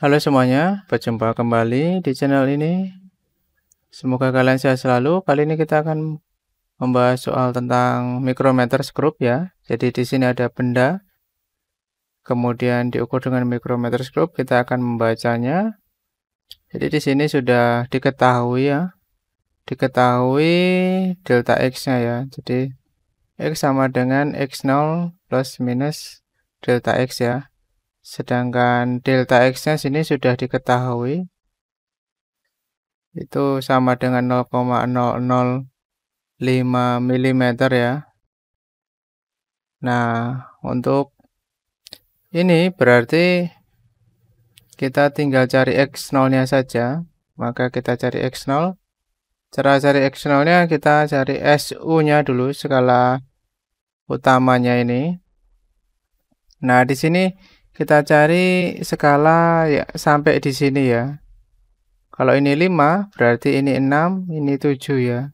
Halo semuanya, berjumpa kembali di channel ini. Semoga kalian sehat selalu. Kali ini kita akan membahas soal tentang mikrometer skrup ya. Jadi di sini ada benda, kemudian diukur dengan mikrometer skrup. Kita akan membacanya. Jadi di sini sudah diketahui ya, diketahui delta x-nya ya. Jadi x sama dengan x0 plus minus delta x ya. Sedangkan delta X-nya sini sudah diketahui. Itu sama dengan 0,005 mm ya. Nah, untuk ini berarti kita tinggal cari X0-nya saja. Maka kita cari X0. Cara cari X0-nya kita cari SU-nya dulu, skala utamanya ini. Nah, di sini kita cari skala ya sampai di sini ya. Kalau ini 5, berarti ini 6, ini 7 ya.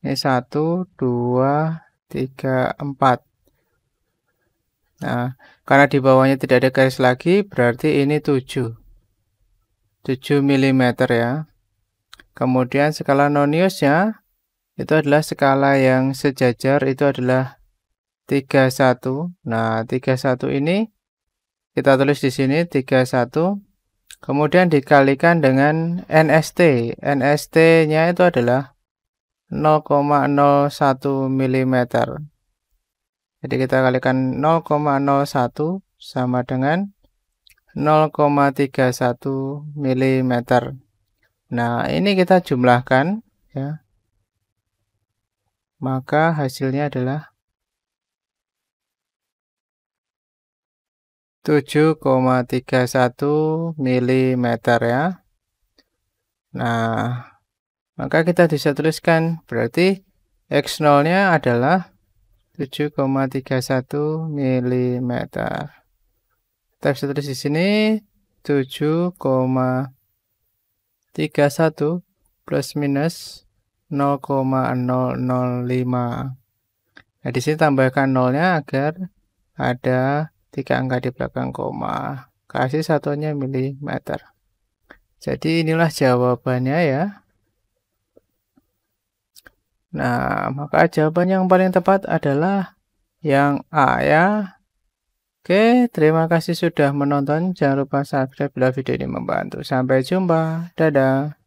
Ini 1, 2, 3, 4. Nah, karena di bawahnya tidak ada garis lagi, berarti ini 7. 7 mm ya. Kemudian skala noniusnya itu adalah skala yang sejajar, itu adalah 31. Nah, 31 ini kita tulis di sini 31. Kemudian dikalikan dengan NST. NST-nya itu adalah 0,01 mm. Jadi kita kalikan 0,01 sama dengan 0,31 mm. Nah, ini kita jumlahkan ya. Maka hasilnya adalah 7,31 mm ya. Nah, maka kita bisa tuliskan berarti X0-nya adalah 7,31 mm. Kita bisa tulis di sini 7,31 plus minus 0,005. Nah, di sini tambahkan 0 nya agar ada tiga angka di belakang koma kasih satunya milimeter jadi inilah jawabannya ya nah maka jawaban yang paling tepat adalah yang A ya Oke, terima kasih sudah menonton. Jangan lupa subscribe bila video ini membantu. Sampai jumpa. Dadah.